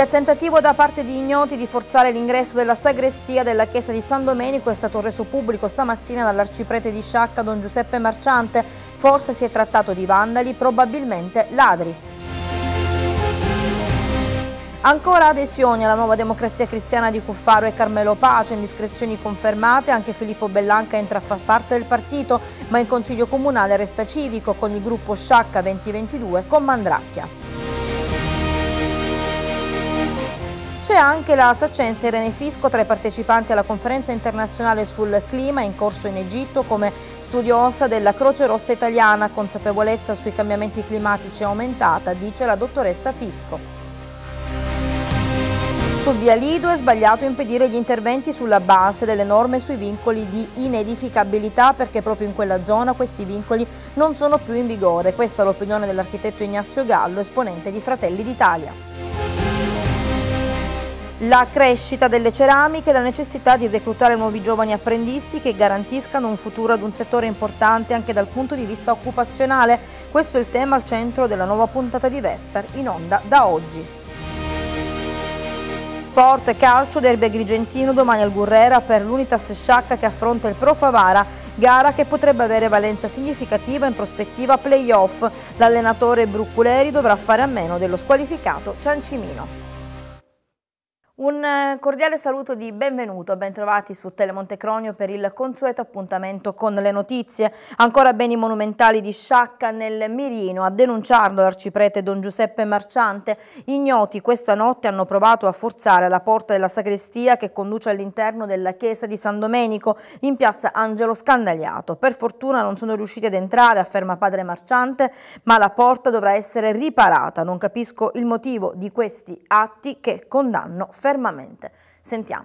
Il tentativo da parte di ignoti di forzare l'ingresso della sagrestia della chiesa di San Domenico è stato reso pubblico stamattina dall'arciprete di Sciacca Don Giuseppe Marciante. Forse si è trattato di vandali, probabilmente ladri. Ancora adesioni alla nuova democrazia cristiana di Cuffaro e Carmelo Pace, indiscrezioni confermate, anche Filippo Bellanca entra a far parte del partito, ma in consiglio comunale resta civico con il gruppo Sciacca 2022 con Mandracchia. C'è anche la Saccenza Irene Fisco tra i partecipanti alla conferenza internazionale sul clima in corso in Egitto come studiosa della Croce Rossa italiana, consapevolezza sui cambiamenti climatici aumentata, dice la dottoressa Fisco. Su via Lido è sbagliato impedire gli interventi sulla base delle norme sui vincoli di inedificabilità perché proprio in quella zona questi vincoli non sono più in vigore. Questa è l'opinione dell'architetto Ignazio Gallo, esponente di Fratelli d'Italia la crescita delle ceramiche e la necessità di reclutare nuovi giovani apprendisti che garantiscano un futuro ad un settore importante anche dal punto di vista occupazionale. Questo è il tema al centro della nuova puntata di Vesper in onda da oggi. Sport e calcio, derby agrigentino domani al Gurrera per l'Unitas Sciacca che affronta il Pro Favara, gara che potrebbe avere valenza significativa in prospettiva playoff. L'allenatore Brucculeri dovrà fare a meno dello squalificato Ciancimino. Un cordiale saluto di benvenuto, bentrovati su Telemonte Cronio per il consueto appuntamento con le notizie. Ancora beni monumentali di Sciacca nel Mirino, a denunciarlo l'arciprete Don Giuseppe Marciante. Ignoti questa notte hanno provato a forzare la porta della sacrestia che conduce all'interno della chiesa di San Domenico in piazza Angelo Scandagliato. Per fortuna non sono riusciti ad entrare, afferma padre Marciante, ma la porta dovrà essere riparata. Non capisco il motivo di questi atti che condanno fermamente fermamente. Sentiamo.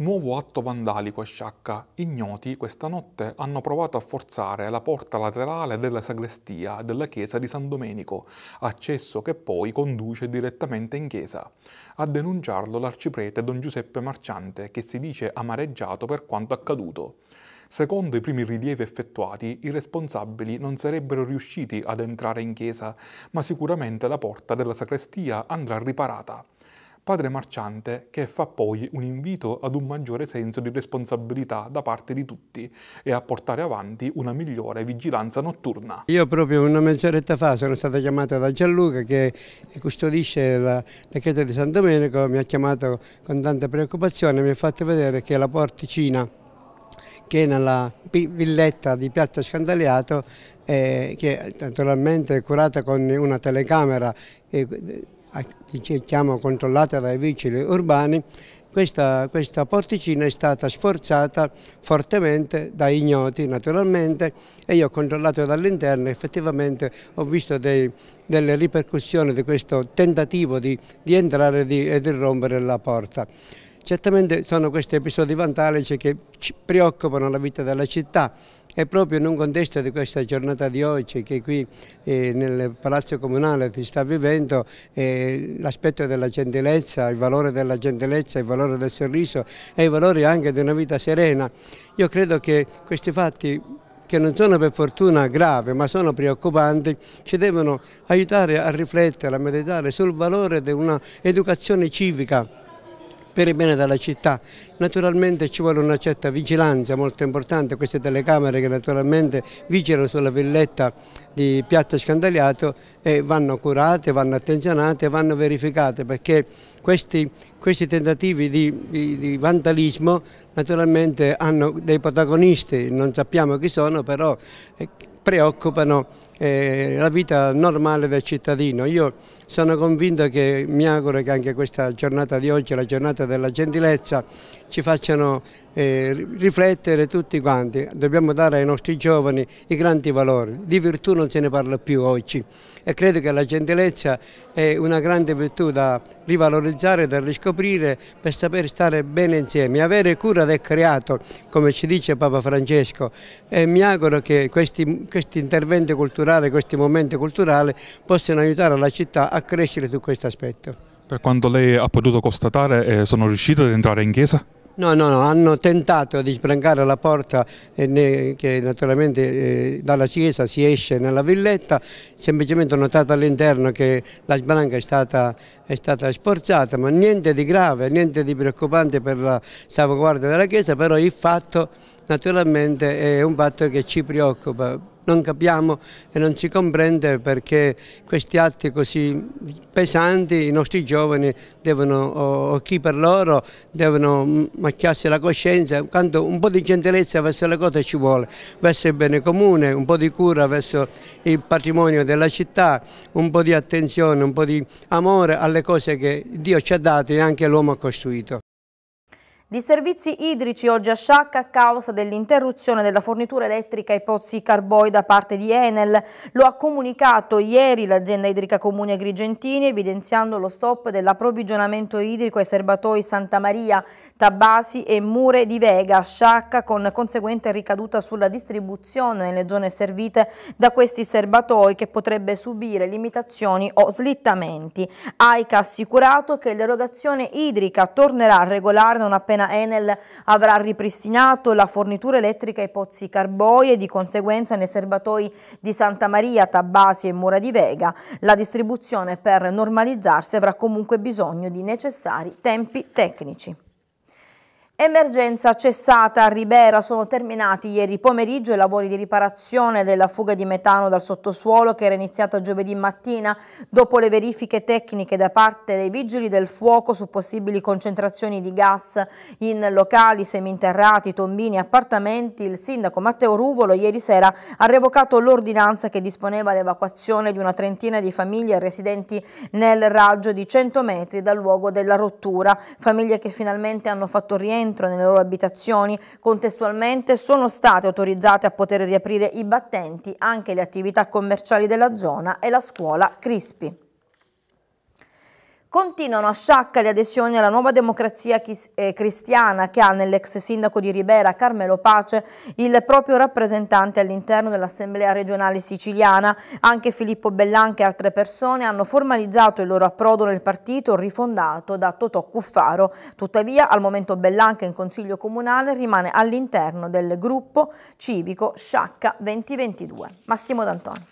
Nuovo atto vandalico a Sciacca. Ignoti questa notte hanno provato a forzare la porta laterale della sagrestia della chiesa di San Domenico, accesso che poi conduce direttamente in chiesa. A denunciarlo l'arciprete don Giuseppe Marciante, che si dice amareggiato per quanto accaduto. Secondo i primi rilievi effettuati, i responsabili non sarebbero riusciti ad entrare in chiesa, ma sicuramente la porta della sacrestia andrà riparata padre Marciante che fa poi un invito ad un maggiore senso di responsabilità da parte di tutti e a portare avanti una migliore vigilanza notturna. Io proprio una mezz'oretta fa sono stata chiamata da Gianluca che custodisce la, la chiesa di San Domenico, mi ha chiamato con tanta preoccupazione, e mi ha fatto vedere che la porticina che è nella villetta di Piazza Scandaliato, eh, che naturalmente è curata con una telecamera eh, diciamo, controllata dai vigili urbani, questa, questa, porticina è stata sforzata fortemente da ignoti naturalmente e io ho controllato dall'interno e effettivamente ho visto dei, delle ripercussioni di questo tentativo di, di entrare e di, e di rompere la porta. Certamente sono questi episodi vantalici che ci preoccupano la vita della città e proprio in un contesto di questa giornata di oggi che qui eh, nel Palazzo Comunale si sta vivendo, eh, l'aspetto della gentilezza, il valore della gentilezza, il valore del sorriso e i valori anche di una vita serena. Io credo che questi fatti che non sono per fortuna gravi ma sono preoccupanti, ci devono aiutare a riflettere, a meditare sul valore di un'educazione civica per il bene della città. Naturalmente ci vuole una certa vigilanza molto importante, queste telecamere che naturalmente vigilano sulla villetta di Piazza Scandagliato e vanno curate, vanno attenzionate, vanno verificate perché questi, questi tentativi di, di, di vandalismo naturalmente hanno dei protagonisti, non sappiamo chi sono, però eh, preoccupano eh, la vita normale del cittadino. Io sono convinto che mi auguro che anche questa giornata di oggi, la giornata della gentilezza, ci facciano eh, riflettere tutti quanti. Dobbiamo dare ai nostri giovani i grandi valori. Di virtù non se ne parla più oggi e credo che la gentilezza è una grande virtù da rivalorizzare, da riscoprire per saper stare bene insieme, avere cura del creato, come ci dice Papa Francesco. E mi auguro che questi, questi interventi culturali, questi momenti culturali possano aiutare la città a a crescere su questo aspetto. Per quanto lei ha potuto constatare, eh, sono riuscito ad entrare in chiesa? No, no, no, hanno tentato di spalancare la porta eh, che naturalmente eh, dalla chiesa si esce nella villetta, semplicemente ho notato all'interno che la sbranca è stata, è stata, sporzata, ma niente di grave, niente di preoccupante per la salvaguardia della chiesa, però il fatto è naturalmente è un fatto che ci preoccupa. Non capiamo e non si comprende perché questi atti così pesanti i nostri giovani devono, o chi per loro, devono macchiarsi la coscienza, quando un po' di gentilezza verso le cose ci vuole, verso il bene comune, un po' di cura verso il patrimonio della città, un po' di attenzione, un po' di amore alle cose che Dio ci ha dato e anche l'uomo ha costruito. Di servizi idrici oggi a sciacca a causa dell'interruzione della fornitura elettrica ai pozzi Carboi da parte di Enel. Lo ha comunicato ieri l'azienda idrica comune Agrigentini evidenziando lo stop dell'approvvigionamento idrico ai serbatoi Santa Maria, Tabasi e Mure di Vega a sciacca con conseguente ricaduta sulla distribuzione nelle zone servite da questi serbatoi che potrebbe subire limitazioni o slittamenti. AICA ha assicurato che l'erogazione idrica tornerà a regolare non appena Ravenna Enel avrà ripristinato la fornitura elettrica ai pozzi Carboie e di conseguenza nei serbatoi di Santa Maria, Tabasi e Mura di Vega. La distribuzione per normalizzarsi avrà comunque bisogno di necessari tempi tecnici. Emergenza cessata a Ribera, sono terminati ieri pomeriggio i lavori di riparazione della fuga di metano dal sottosuolo che era iniziata giovedì mattina dopo le verifiche tecniche da parte dei vigili del fuoco su possibili concentrazioni di gas in locali, seminterrati, tombini, appartamenti. Il sindaco Matteo Ruvolo ieri sera ha revocato l'ordinanza che disponeva l'evacuazione di una trentina di famiglie residenti nel raggio di 100 metri dal luogo della rottura, famiglie che finalmente hanno fatto rientro rientro nelle loro abitazioni. Contestualmente sono state autorizzate a poter riaprire i battenti anche le attività commerciali della zona e la scuola Crispi. Continuano a sciacca le adesioni alla nuova democrazia eh, cristiana che ha nell'ex sindaco di Ribera, Carmelo Pace, il proprio rappresentante all'interno dell'Assemblea regionale siciliana. Anche Filippo Bellanca e altre persone hanno formalizzato il loro approdo nel partito rifondato da Totò Cuffaro. Tuttavia al momento Bellanca in Consiglio Comunale rimane all'interno del gruppo civico Sciacca 2022. Massimo D'Antoni.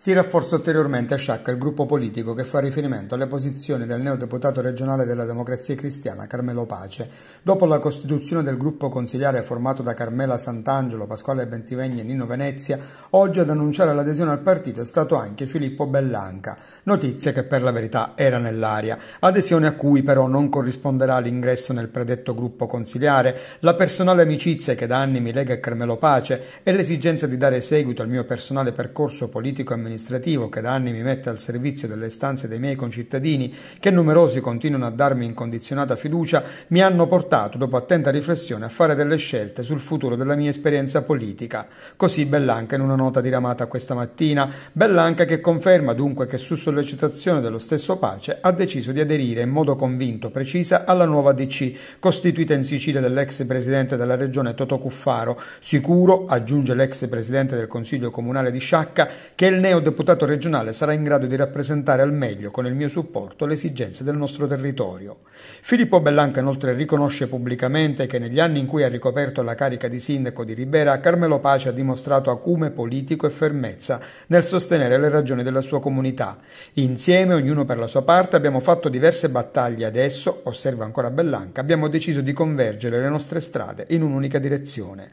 Si rafforza ulteriormente a Sciacca il gruppo politico che fa riferimento alle posizioni del neodeputato regionale della Democrazia Cristiana Carmelo Pace. Dopo la costituzione del gruppo consigliare formato da Carmela Sant'Angelo, Pasquale Bentivegni e Nino Venezia, oggi ad annunciare l'adesione al partito è stato anche Filippo Bellanca notizia che per la verità era nell'aria, adesione a cui però non corrisponderà l'ingresso nel predetto gruppo consiliare, la personale amicizia che da anni mi lega a Carmelo Pace e l'esigenza di dare seguito al mio personale percorso politico-amministrativo che da anni mi mette al servizio delle istanze dei miei concittadini, che numerosi continuano a darmi incondizionata fiducia, mi hanno portato, dopo attenta riflessione, a fare delle scelte sul futuro della mia esperienza politica. Così Bellanca in una nota diramata questa mattina, Bellanca che conferma dunque che su sollecitazione dello stesso Pace, ha deciso di aderire in modo convinto, e precisa, alla nuova DC, costituita in Sicilia dall'ex presidente della regione Toto Cuffaro, sicuro, aggiunge l'ex presidente del Consiglio Comunale di Sciacca, che il neodeputato regionale sarà in grado di rappresentare al meglio, con il mio supporto, le esigenze del nostro territorio. Filippo Bellanca inoltre riconosce pubblicamente che negli anni in cui ha ricoperto la carica di sindaco di Ribera, Carmelo Pace ha dimostrato acume politico e fermezza nel sostenere le ragioni della sua comunità. Insieme, ognuno per la sua parte, abbiamo fatto diverse battaglie adesso, osserva ancora Bellanca, abbiamo deciso di convergere le nostre strade in un'unica direzione.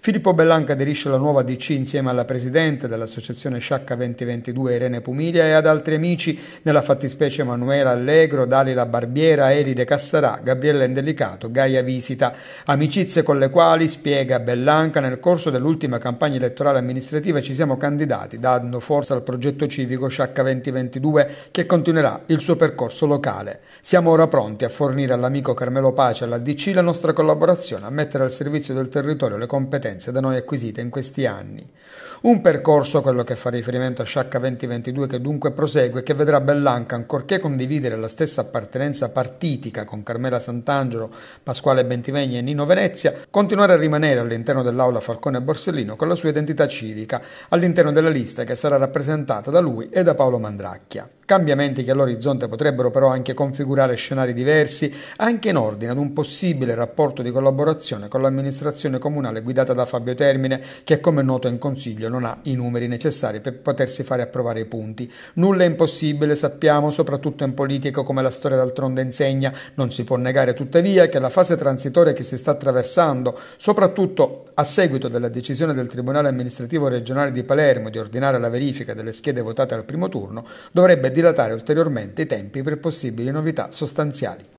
Filippo Bellanca aderisce alla nuova DC insieme alla presidente dell'associazione Sciacca 2022 Irene Pumilia e ad altri amici, nella fattispecie Emanuela Allegro, Dalila Barbiera, Elide Cassarà, Gabriella Indelicato, Gaia Visita, amicizie con le quali, spiega Bellanca, nel corso dell'ultima campagna elettorale amministrativa ci siamo candidati, dando forza al progetto civico Sciacca 2022 che continuerà il suo percorso locale. Siamo ora pronti a fornire all'amico Carmelo Pace e alla DC la nostra collaborazione, a mettere al servizio del territorio le competenze competenze da noi acquisite in questi anni. Un percorso, quello che fa riferimento a Sciacca 2022, che dunque prosegue che vedrà Bellanca, ancorché condividere la stessa appartenenza partitica con Carmela Sant'Angelo, Pasquale Bentivegna e Nino Venezia, continuare a rimanere all'interno dell'aula Falcone Borsellino con la sua identità civica, all'interno della lista che sarà rappresentata da lui e da Paolo Mandracchia cambiamenti che all'orizzonte potrebbero però anche configurare scenari diversi, anche in ordine ad un possibile rapporto di collaborazione con l'amministrazione comunale guidata da Fabio Termine, che come è noto in Consiglio non ha i numeri necessari per potersi fare approvare i punti. Nulla è impossibile, sappiamo, soprattutto in politica come la storia d'altronde insegna, non si può negare tuttavia che la fase transitoria che si sta attraversando, soprattutto a seguito della decisione del Tribunale amministrativo regionale di Palermo di ordinare la verifica delle schede votate al primo turno, dovrebbe dilatare ulteriormente i tempi per possibili novità sostanziali.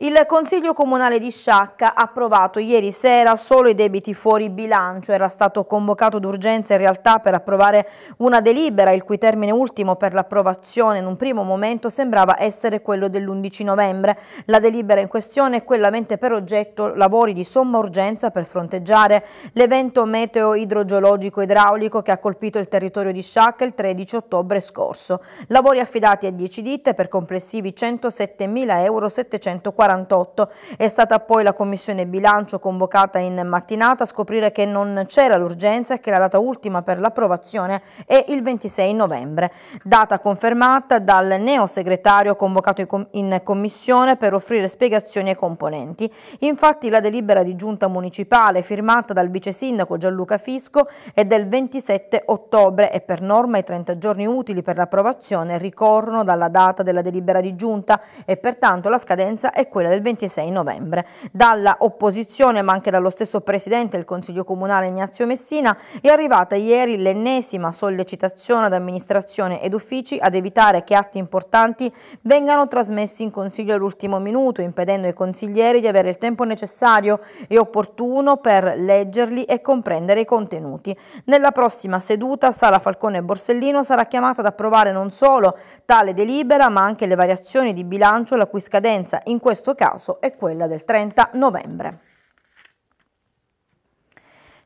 Il Consiglio Comunale di Sciacca ha approvato ieri sera solo i debiti fuori bilancio, era stato convocato d'urgenza in realtà per approvare una delibera il cui termine ultimo per l'approvazione in un primo momento sembrava essere quello dell'11 novembre. La delibera in questione è quella mente per oggetto lavori di somma urgenza per fronteggiare l'evento meteo idrogeologico idraulico che ha colpito il territorio di Sciacca il 13 ottobre scorso. Lavori affidati a 10 ditte per complessivi 107.740 48. È stata poi la Commissione Bilancio convocata in mattinata a scoprire che non c'era l'urgenza e che la data ultima per l'approvazione è il 26 novembre. Data confermata dal neosegretario convocato in Commissione per offrire spiegazioni ai componenti. Infatti la delibera di giunta municipale firmata dal vice sindaco Gianluca Fisco è del 27 ottobre e per norma i 30 giorni utili per l'approvazione ricorrono dalla data della delibera di giunta e pertanto la scadenza è quella quella del 26 novembre. Dalla opposizione, ma anche dallo stesso Presidente del Consiglio Comunale Ignazio Messina, è arrivata ieri l'ennesima sollecitazione ad amministrazione ed uffici ad evitare che atti importanti vengano trasmessi in Consiglio all'ultimo minuto, impedendo ai consiglieri di avere il tempo necessario e opportuno per leggerli e comprendere i contenuti. Nella prossima seduta Sala Falcone Borsellino sarà chiamata ad approvare non solo tale delibera ma anche le variazioni di bilancio la cui scadenza in questo questo caso è quella del 30 novembre.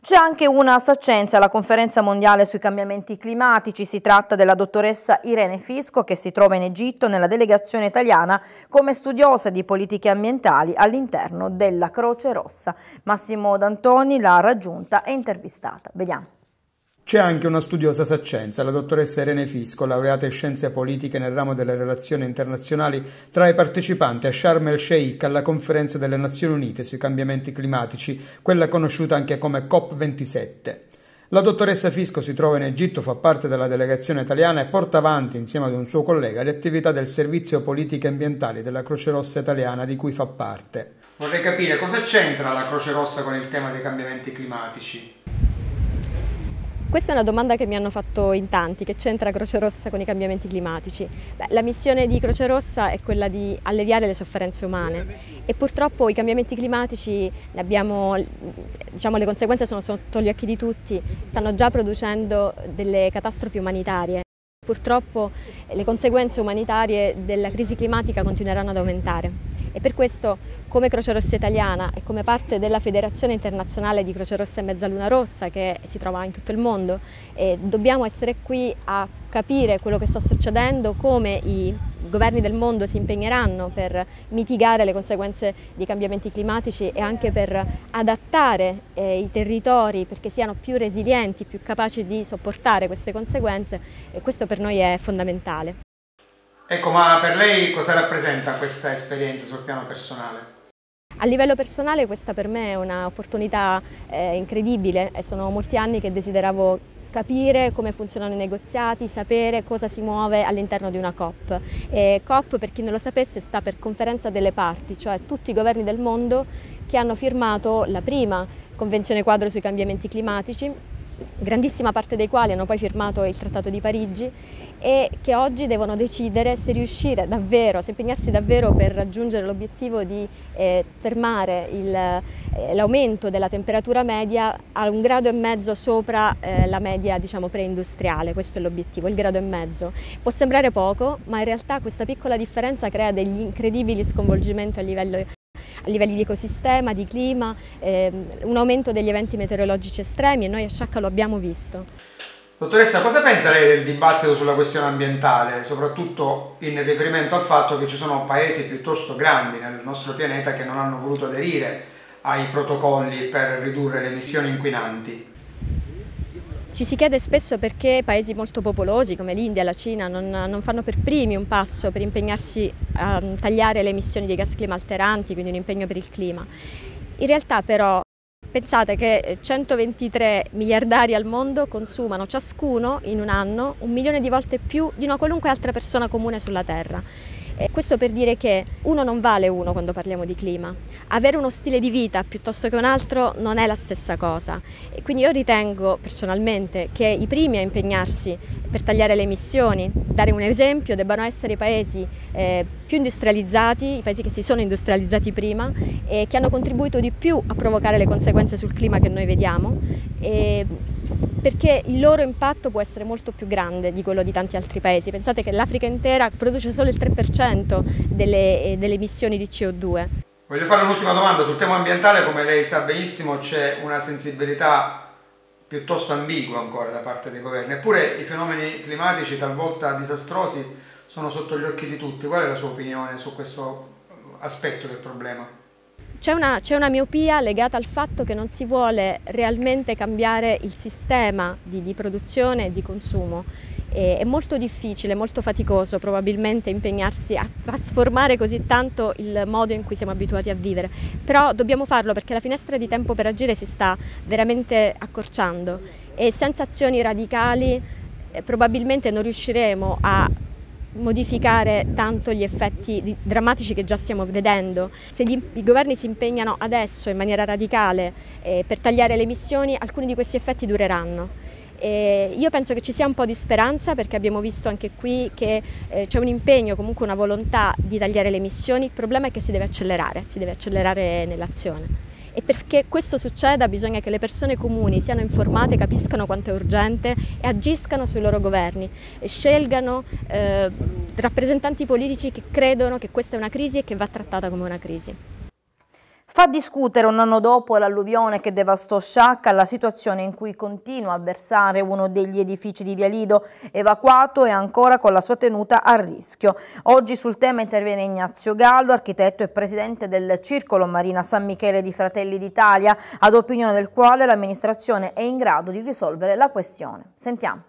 C'è anche una saccenza alla conferenza mondiale sui cambiamenti climatici, si tratta della dottoressa Irene Fisco che si trova in Egitto nella delegazione italiana come studiosa di politiche ambientali all'interno della Croce Rossa. Massimo D'Antoni l'ha raggiunta e intervistata. Vediamo. C'è anche una studiosa saccenza, la dottoressa Irene Fisco, laureata in scienze politiche nel ramo delle relazioni internazionali, tra i partecipanti a Sharm el Sheikh alla conferenza delle Nazioni Unite sui cambiamenti climatici, quella conosciuta anche come COP27. La dottoressa Fisco si trova in Egitto, fa parte della delegazione italiana e porta avanti, insieme ad un suo collega, le attività del Servizio Politiche Ambientali della Croce Rossa Italiana di cui fa parte. Vorrei capire cosa c'entra la Croce Rossa con il tema dei cambiamenti climatici. Questa è una domanda che mi hanno fatto in tanti, che c'entra Croce Rossa con i cambiamenti climatici? Beh, la missione di Croce Rossa è quella di alleviare le sofferenze umane e purtroppo i cambiamenti climatici, abbiamo, diciamo, le conseguenze sono sotto gli occhi di tutti, stanno già producendo delle catastrofi umanitarie. Purtroppo le conseguenze umanitarie della crisi climatica continueranno ad aumentare e per questo come Croce Rossa Italiana e come parte della Federazione Internazionale di Croce Rossa e Mezzaluna Rossa che si trova in tutto il mondo eh, dobbiamo essere qui a capire quello che sta succedendo, come i governi del mondo si impegneranno per mitigare le conseguenze dei cambiamenti climatici e anche per adattare eh, i territori perché siano più resilienti, più capaci di sopportare queste conseguenze e questo per noi è fondamentale. Ecco, ma per lei cosa rappresenta questa esperienza sul piano personale? A livello personale questa per me è un'opportunità eh, incredibile e eh, sono molti anni che desideravo capire come funzionano i negoziati, sapere cosa si muove all'interno di una COP. E COP, per chi non lo sapesse, sta per Conferenza delle Parti, cioè tutti i governi del mondo che hanno firmato la prima Convenzione quadro sui cambiamenti climatici grandissima parte dei quali hanno poi firmato il Trattato di Parigi e che oggi devono decidere se riuscire davvero, se impegnarsi davvero per raggiungere l'obiettivo di eh, fermare eh, l'aumento eh, della temperatura media a un grado e mezzo sopra eh, la media diciamo, preindustriale, questo è l'obiettivo, il grado e mezzo. Può sembrare poco, ma in realtà questa piccola differenza crea degli incredibili sconvolgimenti a livello a livelli di ecosistema, di clima, ehm, un aumento degli eventi meteorologici estremi e noi a Sciacca lo abbiamo visto. Dottoressa, cosa pensa lei del dibattito sulla questione ambientale, soprattutto in riferimento al fatto che ci sono paesi piuttosto grandi nel nostro pianeta che non hanno voluto aderire ai protocolli per ridurre le emissioni inquinanti? Ci si chiede spesso perché paesi molto popolosi come l'India e la Cina non, non, fanno per primi un passo per impegnarsi a tagliare le emissioni di gas clima alteranti, quindi un impegno per il clima. In realtà però pensate che 123 miliardari al mondo consumano ciascuno in un anno un milione di volte più di una qualunque altra persona comune sulla Terra e questo per dire che uno non vale uno quando parliamo di clima. Avere uno stile di vita piuttosto che un altro non è la stessa cosa. E quindi io ritengo personalmente che i primi a impegnarsi per tagliare le emissioni, dare un esempio, debbano essere i paesi eh, più industrializzati, i paesi che si sono industrializzati prima e che hanno contribuito di più a provocare le conseguenze sul clima che noi vediamo. E perché il loro impatto può essere molto più grande di quello di tanti altri paesi. Pensate che l'Africa intera produce solo il 3% 50% delle, eh, delle emissioni di CO2. Voglio fare un'ultima domanda sul tema ambientale, come lei sa benissimo c'è una sensibilità piuttosto ambigua ancora da parte dei governi, eppure i fenomeni climatici talvolta disastrosi sono sotto gli occhi di tutti. Qual è la sua opinione su questo aspetto del problema? C'è una, una, miopia legata al fatto che non si vuole realmente cambiare il sistema di, di produzione e di consumo. E, è molto difficile, molto faticoso probabilmente impegnarsi a trasformare così tanto il modo in cui siamo abituati a vivere, però dobbiamo farlo perché la finestra di tempo per agire si sta veramente accorciando e senza azioni radicali eh, probabilmente non riusciremo a modificare tanto gli effetti drammatici che già stiamo vedendo. Se i governi si impegnano adesso in maniera radicale eh, per tagliare le emissioni, alcuni di questi effetti dureranno. E io penso che ci sia un po' di speranza perché abbiamo visto anche qui che eh, c'è un impegno, comunque una volontà di tagliare le emissioni, il problema è che si deve accelerare, si deve accelerare nell'azione. E perché questo succeda bisogna che le persone comuni siano informate, capiscano quanto è urgente e agiscano sui loro governi e scelgano eh, rappresentanti politici che credono che questa è una crisi e che va trattata come una crisi. Fa discutere un anno dopo l'alluvione che devastò Sciacca la situazione in cui continua a versare uno degli edifici di Via Lido, evacuato e ancora con la sua tenuta a rischio. Oggi sul tema interviene Ignazio Gallo, architetto e presidente del Circolo Marina San Michele di Fratelli d'Italia, ad opinione del quale l'amministrazione è in grado di risolvere la questione. Sentiamo.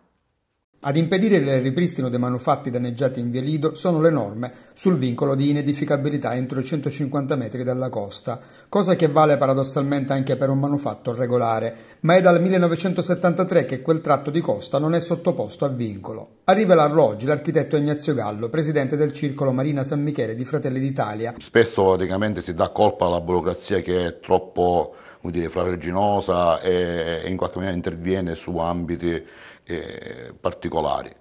Ad impedire il ripristino dei manufatti danneggiati in via Lido sono le norme sul vincolo di inedificabilità entro i 150 metri dalla costa, cosa che vale paradossalmente anche per un manufatto regolare, ma è dal 1973 che quel tratto di costa non è sottoposto a vincolo. A rivelarlo oggi l'architetto Ignazio Gallo, presidente del Circolo Marina San Michele di Fratelli d'Italia. Spesso praticamente si dà colpa alla burocrazia che è troppo dire, frarreginosa e in qualche maniera interviene su ambiti eh, particolari.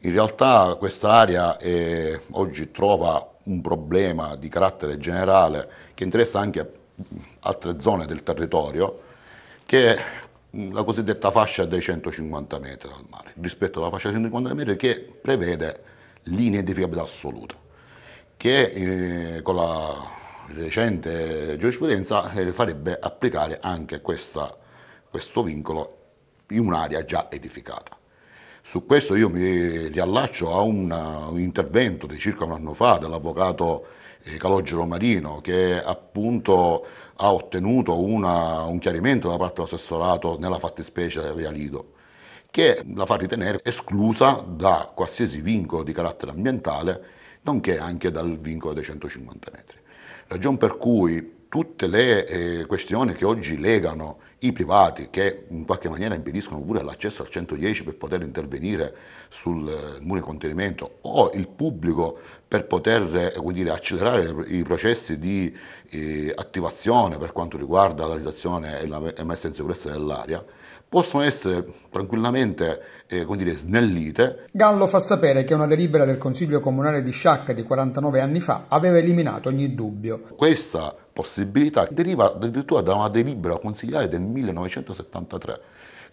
In realtà questa area eh, oggi trova un problema di carattere generale che interessa anche altre zone del territorio, che è la cosiddetta fascia dei 150 metri dal mare, rispetto alla fascia dei 150 metri che prevede l'inedificabilità assoluta, che eh, con la recente giurisprudenza eh, farebbe applicare anche questa, questo vincolo in un'area già edificata. Su questo io mi riallaccio a una, un intervento di circa un anno fa dell'avvocato eh, Calogero Marino che appunto ha ottenuto una, un chiarimento da parte dell'assessorato nella fattispecie Via Lido che la fa ritenere esclusa da qualsiasi vincolo di carattere ambientale nonché anche dal vincolo dei 150 metri. Ragion per cui tutte le eh, questioni che oggi legano i privati che in qualche maniera impediscono pure l'accesso al 110 per poter intervenire sul eh, muro di contenimento o il pubblico per poter eh, dire, accelerare i processi di eh, attivazione per quanto riguarda la realizzazione e la messa in sicurezza dell'aria possono essere tranquillamente eh, dire, snellite. Gallo fa sapere che una delibera del Consiglio Comunale di Sciacca di 49 anni fa aveva eliminato ogni dubbio. Questa possibilità deriva addirittura da una delibera consigliare del 1973,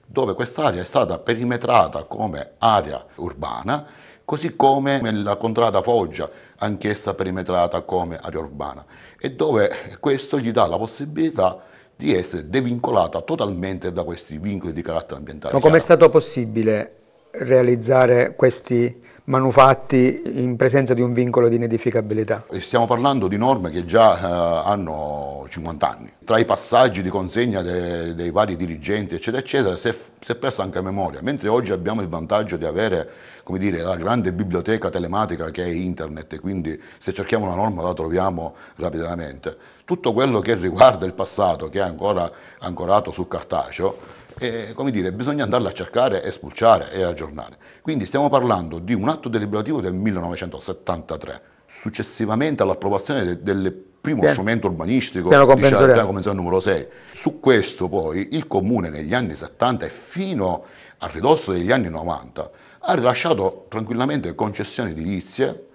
dove quest'area è stata perimetrata come area urbana, così come nella contrada Foggia, anch'essa perimetrata come area urbana, e dove questo gli dà la possibilità di essere devincolata totalmente da questi vincoli di carattere ambientale. Ma com'è stato possibile realizzare questi manufatti in presenza di un vincolo di inedificabilità. E stiamo parlando di norme che già eh, hanno 50 anni. Tra i passaggi di consegna de, dei vari dirigenti, eccetera, eccetera, si è, presa anche a memoria. Mentre oggi abbiamo il vantaggio di avere come dire, la grande biblioteca telematica che è internet, quindi se cerchiamo una norma la troviamo rapidamente. Tutto quello che riguarda il passato, che è ancora ancorato sul cartaceo, eh, come dire, bisogna andarla a cercare espulciare e aggiornare. Quindi stiamo parlando di un atto deliberativo del 1973, successivamente all'approvazione del, del primo Piano. strumento urbanistico della Convenzione numero 6. Su questo poi il Comune negli anni 70 e fino a ridosso degli anni 90 ha rilasciato tranquillamente concessioni edilizie,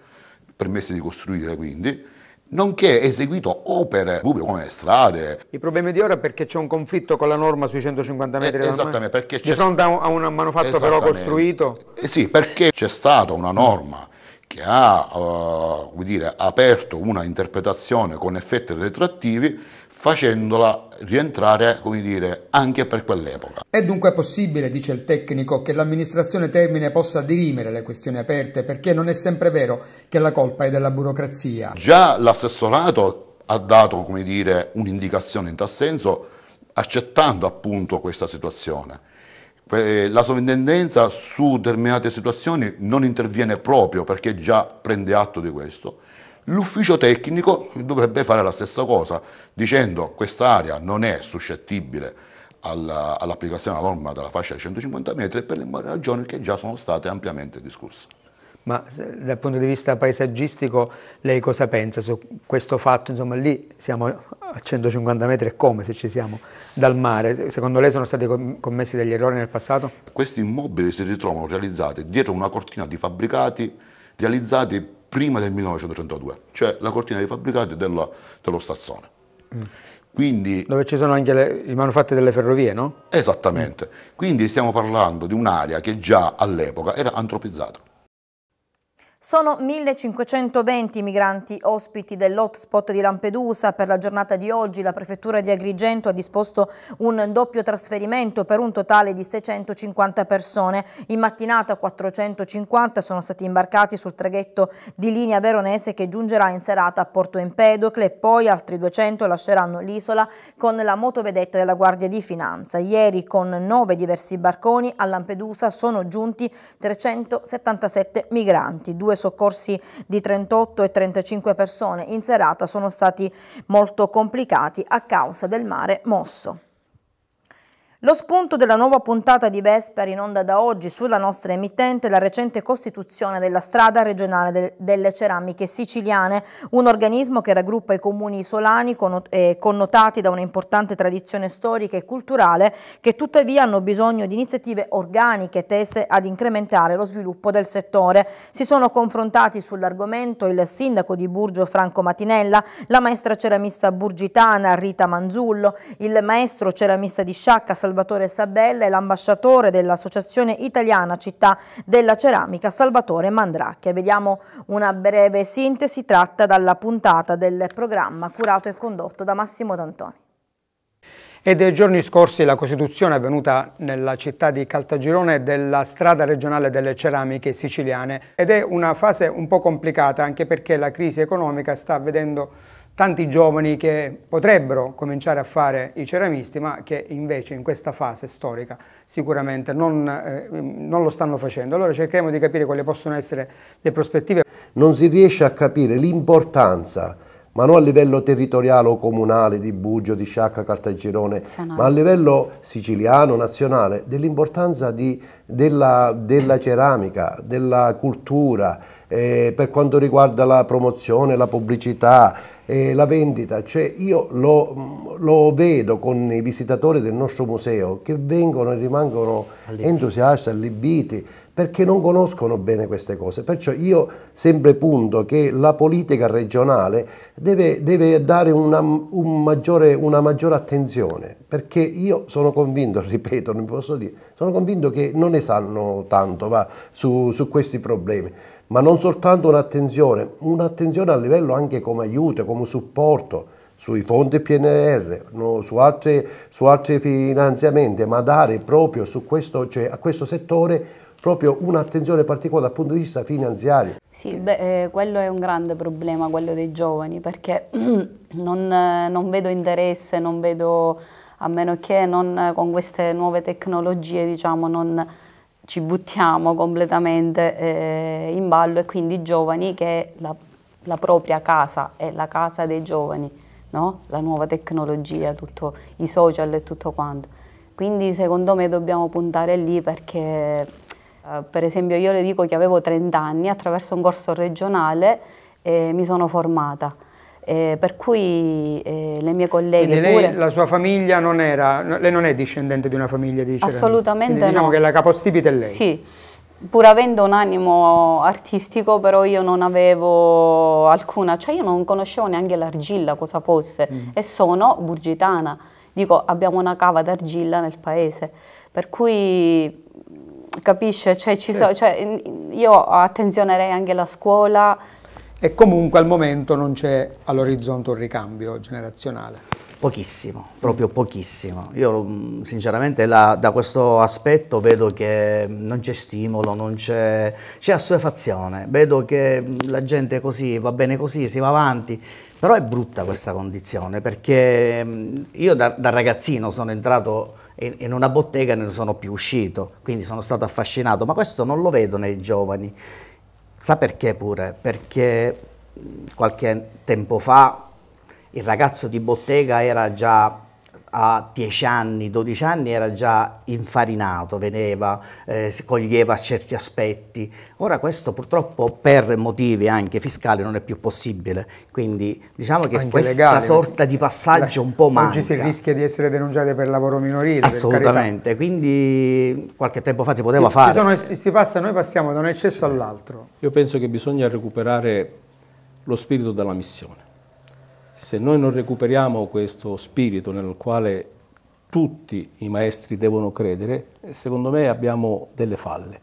permessi di costruire quindi, nonché eseguito opere pubbliche come strade. Il problema di ora è perché c'è un conflitto con la norma sui 150 eh, metri eh, esattamente, perché di fronte a un, manufatto però costruito? Eh, sì, perché c'è stata una norma che ha uh, dire, aperto una interpretazione con effetti retrattivi facendola rientrare come dire, anche per quell'epoca. È dunque possibile, dice il tecnico, che l'amministrazione Termine possa dirimere le questioni aperte perché non è sempre vero che la colpa è della burocrazia. Già l'assessorato ha dato un'indicazione in tal senso accettando appunto questa situazione. Eh, la sovrintendenza su determinate situazioni non interviene proprio perché già prende atto di questo L'ufficio tecnico dovrebbe fare la stessa cosa, dicendo che quest'area non è suscettibile all'applicazione alla norma della fascia di 150 metri per le ragioni che già sono state ampiamente discusse. Ma dal punto di vista paesaggistico lei cosa pensa su questo fatto? Insomma lì siamo a 150 metri e come se ci siamo dal mare? Secondo lei sono stati commessi degli errori nel passato? Questi immobili si ritrovano realizzati dietro una cortina di fabbricati realizzati prima del 1932, cioè la cortina dei fabbricati della, dello Stazzone. Quindi, Dove ci sono anche le, i manufatti delle ferrovie, no? Esattamente. Quindi stiamo parlando di un'area che già all'epoca era antropizzata. Sono 1520 migranti ospiti dell'hotspot di Lampedusa. Per la giornata di oggi la prefettura di Agrigento ha disposto un doppio trasferimento per un totale di 650 persone. In mattinata 450 sono stati imbarcati sul traghetto di linea veronese che giungerà in serata a Porto Empedocle e poi altri 200 lasceranno l'isola con la motovedetta della Guardia di Finanza. Ieri con nove diversi barconi a Lampedusa sono giunti 377 migranti. Due due soccorsi di 38 e 35 persone in serata sono stati molto complicati a causa del mare mosso. Lo spunto della nuova puntata di Vesper in onda da oggi sulla nostra emittente è la recente costituzione della strada regionale delle ceramiche siciliane, un organismo che raggruppa i comuni isolani eh, connotati da un'importante tradizione storica e culturale che tuttavia hanno bisogno di iniziative organiche tese ad incrementare lo sviluppo del settore. Si sono confrontati sull'argomento il sindaco di Burgio Franco Matinella, la maestra ceramista burgitana Rita Manzullo, il maestro ceramista di Sciacca Salvatore Salvatore Sabella e l'ambasciatore dell'Associazione Italiana Città della Ceramica Salvatore Mandracchia. Vediamo una breve sintesi tratta dalla puntata del programma curato e condotto da Massimo D'Antoni. È dei giorni scorsi la costituzione avvenuta nella città di Caltagirone della strada regionale delle ceramiche siciliane ed è una fase un po' complicata anche perché la crisi economica sta vedendo tanti giovani che potrebbero cominciare a fare i ceramisti ma che invece in questa fase storica sicuramente non, eh, mm, non lo stanno facendo. Allora cercheremo di capire quali possono essere le prospettive. Non si riesce a capire l'importanza ma non a livello territoriale o comunale di Bugio, di Sciacca, Caltagirone, ma a livello siciliano, nazionale, dell'importanza della, della ceramica, della cultura, eh, per quanto riguarda la promozione, la pubblicità, eh, la vendita, cioè io lo, mm, lo, vedo con i visitatori del nostro museo che vengono e rimangono allibiti. entusiasti, allibiti, perché non conoscono bene queste cose. Perciò io sempre punto che la politica regionale deve, deve dare una, un maggiore, una, maggiore, attenzione, perché io sono convinto, ripeto, non posso dire, sono convinto che non ne sanno tanto va, su, su questi problemi ma non soltanto un'attenzione, un'attenzione a livello anche come aiuto, come supporto sui fondi PNR, no, su, altri, su, altri, finanziamenti, ma dare proprio questo, cioè a questo settore proprio un'attenzione particolare dal punto di vista finanziario. Sì, beh, eh, quello è un grande problema, quello dei giovani, perché non, non vedo interesse, non vedo, a meno che non, con queste nuove tecnologie, diciamo, non ci buttiamo completamente eh, in ballo e quindi i giovani che la, la, propria casa è la casa dei giovani, no? la nuova tecnologia, tutto, i social e tutto quanto. Quindi secondo me dobbiamo puntare lì perché eh, per esempio io le dico che avevo 30 anni attraverso un corso regionale eh, mi sono formata eh, per cui eh, le mie colleghe Quindi lei, pure... la sua famiglia non era, lei non è discendente di una famiglia di ceramisti? Assolutamente Quindi diciamo che la capostipite è lei? Sì, pur avendo un animo artistico però io non avevo alcuna, cioè io non conoscevo neanche l'argilla cosa fosse mm. e sono burgitana, dico abbiamo una cava d'argilla nel paese, per cui mm, capisce, cioè, so, cioè, io attenzionerei anche la scuola, e comunque al momento non c'è all'orizzonte un ricambio generazionale. Pochissimo, proprio pochissimo. Io mm, sinceramente la, da questo aspetto vedo che non c'è stimolo, non c'è, c'è assuefazione, vedo che mm, la gente è così, va bene così, si va avanti, però è brutta questa condizione perché mm, io da, da ragazzino sono entrato in, una bottega e ne sono più uscito, quindi sono stato affascinato, ma questo non lo vedo nei giovani. Sa perché pure? Perché qualche tempo fa il ragazzo di bottega era già a 10 anni, 12 anni era già infarinato, veniva, eh, si coglieva certi aspetti. Ora questo purtroppo per motivi anche fiscali non è più possibile, quindi diciamo che anche questa legale, sorta di passaggio un po' manca. Oggi si rischia di essere denunciati per lavoro minorile. Assolutamente, quindi qualche tempo fa si poteva si, fare. Sono, si passa, noi passiamo da un eccesso all'altro. Io penso che bisogna recuperare lo spirito della missione se noi non recuperiamo questo spirito nel quale tutti i maestri devono credere, secondo me abbiamo delle falle.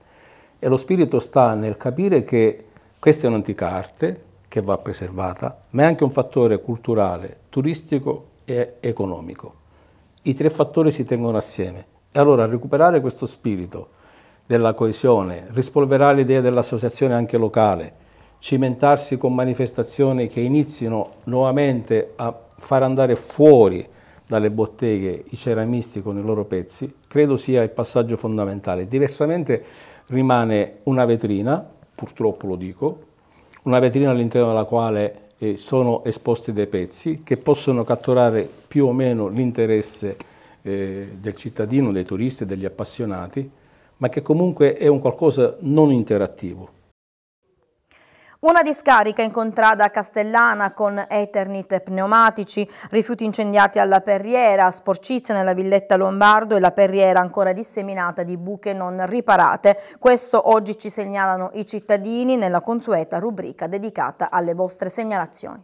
E lo spirito sta nel capire che questa è un'antica arte che va preservata, ma è anche un fattore culturale, turistico e economico. I tre fattori si tengono assieme. E allora recuperare questo spirito della coesione, rispolverare l'idea dell'associazione anche locale, cimentarsi con manifestazioni che inizino nuovamente a far andare fuori dalle botteghe i ceramisti con i loro pezzi, credo sia il passaggio fondamentale. Diversamente rimane una vetrina, purtroppo lo dico, una vetrina all'interno della quale eh, sono esposti dei pezzi che possono catturare più o meno l'interesse eh, del cittadino, dei turisti, degli appassionati, ma che comunque è un qualcosa non interattivo. Una discarica in contrada Castellana con Eternit pneumatici, rifiuti incendiati alla Perriera, sporcizia nella villetta Lombardo e la Perriera ancora disseminata di buche non riparate. Questo oggi ci segnalano i cittadini nella consueta rubrica dedicata alle vostre segnalazioni.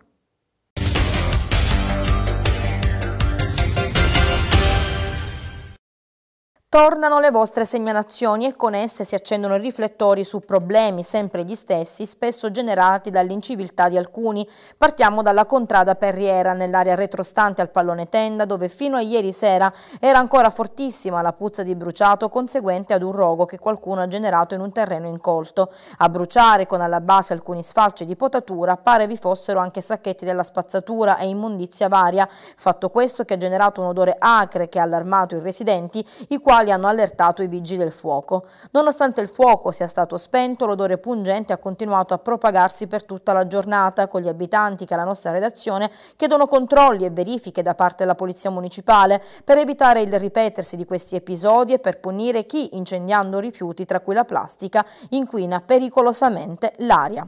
Tornano le vostre segnalazioni e con esse si accendono i riflettori su problemi sempre gli stessi, spesso generati dall'inciviltà di alcuni. Partiamo dalla contrada Perriera, nell'area retrostante al pallone tenda, dove fino a ieri sera era ancora fortissima la puzza di bruciato conseguente ad un rogo che qualcuno ha generato in un terreno incolto. A bruciare con alla base alcuni sfalci di potatura pare vi fossero anche sacchetti della spazzatura e immondizia varia, fatto questo che ha generato un odore acre che ha allarmato i residenti, i quali quali hanno allertato i vigili del fuoco. Nonostante il fuoco sia stato spento, l'odore pungente ha continuato a propagarsi per tutta la giornata, con gli abitanti che alla nostra redazione chiedono controlli e verifiche da parte della Polizia Municipale per evitare il ripetersi di questi episodi e per punire chi, incendiando rifiuti, tra cui la plastica, inquina pericolosamente l'aria.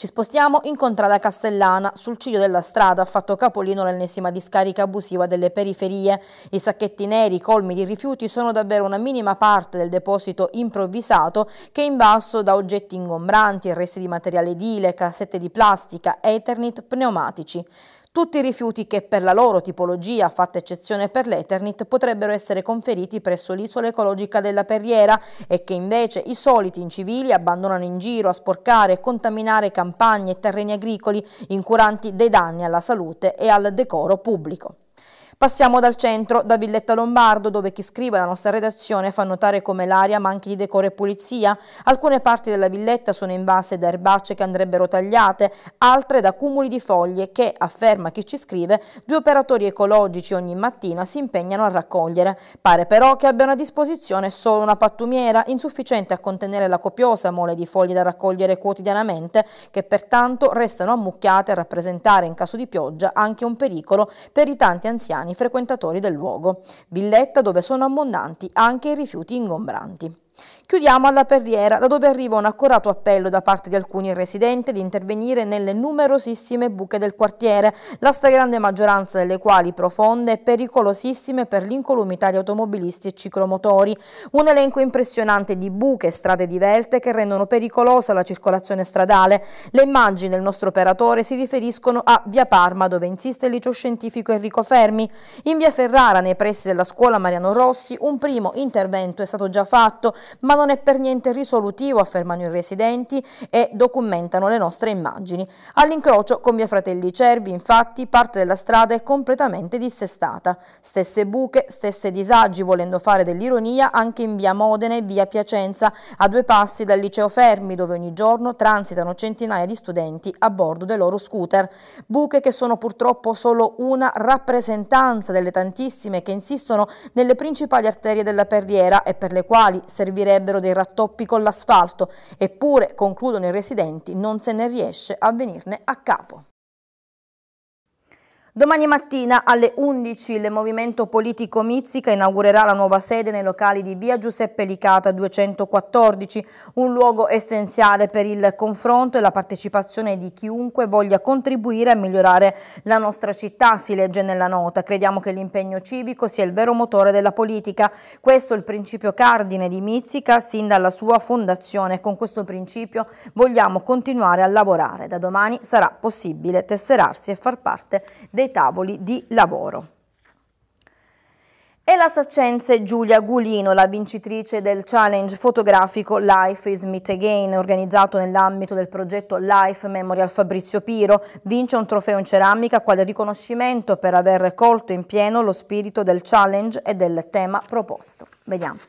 Ci spostiamo in Contrada Castellana, sul ciglio della strada ha fatto capolino l'ennesima discarica abusiva delle periferie. I sacchetti neri colmi di rifiuti sono davvero una minima parte del deposito improvvisato che è invaso da oggetti ingombranti, resti di materiale edile, cassette di plastica, eternit, pneumatici tutti i rifiuti che per la loro tipologia, fatta eccezione per l'Eternit, potrebbero essere conferiti presso l'isola ecologica della Perriera e che invece i soliti incivili abbandonano in giro a sporcare e contaminare campagne e terreni agricoli, incuranti dei danni alla salute e al decoro pubblico. Passiamo dal centro, da Villetta Lombardo, dove chi scrive alla nostra redazione fa notare come l'aria manchi di decoro e pulizia. Alcune parti della villetta sono invase da erbacce che andrebbero tagliate, altre da cumuli di foglie che, afferma chi ci scrive, due operatori ecologici ogni mattina si impegnano a raccogliere. Pare però che abbiano a disposizione solo una pattumiera, insufficiente a contenere la copiosa mole di foglie da raccogliere quotidianamente, che pertanto restano ammucchiate a rappresentare in caso di pioggia anche un pericolo per i tanti anziani sani frequentatori del luogo, villetta dove sono abbondanti anche i rifiuti ingombranti. Chiudiamo alla Perriera, da dove arriva un accorato appello da parte di alcuni residenti di intervenire nelle numerosissime buche del quartiere, la stragrande maggioranza delle quali profonde e pericolosissime per l'incolumità di automobilisti e ciclomotori. Un elenco impressionante di buche e strade divelte che rendono pericolosa la circolazione stradale. Le immagini del nostro operatore si riferiscono a Via Parma, dove insiste il liceo scientifico Enrico Fermi. In Via Ferrara, nei pressi della scuola Mariano Rossi, un primo intervento è stato già fatto ma non è per niente risolutivo, affermano i residenti e documentano le nostre immagini. All'incrocio con via Fratelli Cervi, infatti, parte della strada è completamente dissestata. Stesse buche, stesse disagi, volendo fare dell'ironia anche in via Modena e via Piacenza, a due passi dal liceo Fermi, dove ogni giorno transitano centinaia di studenti a bordo dei loro scooter. Buche che sono purtroppo solo una rappresentanza delle tantissime che insistono nelle principali arterie della perriera e per le quali servizio subirebbero dei rattoppi con l'asfalto, eppure, concludono i residenti, non se ne riesce a venirne a capo. Domani mattina alle 11 il Movimento Politico Mizzica inaugurerà la nuova sede nei locali di via Giuseppe Licata 214, un luogo essenziale per il confronto e la partecipazione di chiunque voglia contribuire a migliorare la nostra città, si legge nella nota. Crediamo che l'impegno civico sia il vero motore della politica. Questo è il principio cardine di Mizzica sin dalla sua fondazione. Con questo principio vogliamo continuare a lavorare. Da domani sarà possibile tesserarsi e far parte dei dei tavoli di lavoro. E la saccense Giulia Gulino, la vincitrice del challenge fotografico Life is Meet Again, organizzato nell'ambito del progetto Life Memorial Fabrizio Piro, vince un trofeo in ceramica quale riconoscimento per aver colto in pieno lo spirito del challenge e del tema proposto. Vediamo.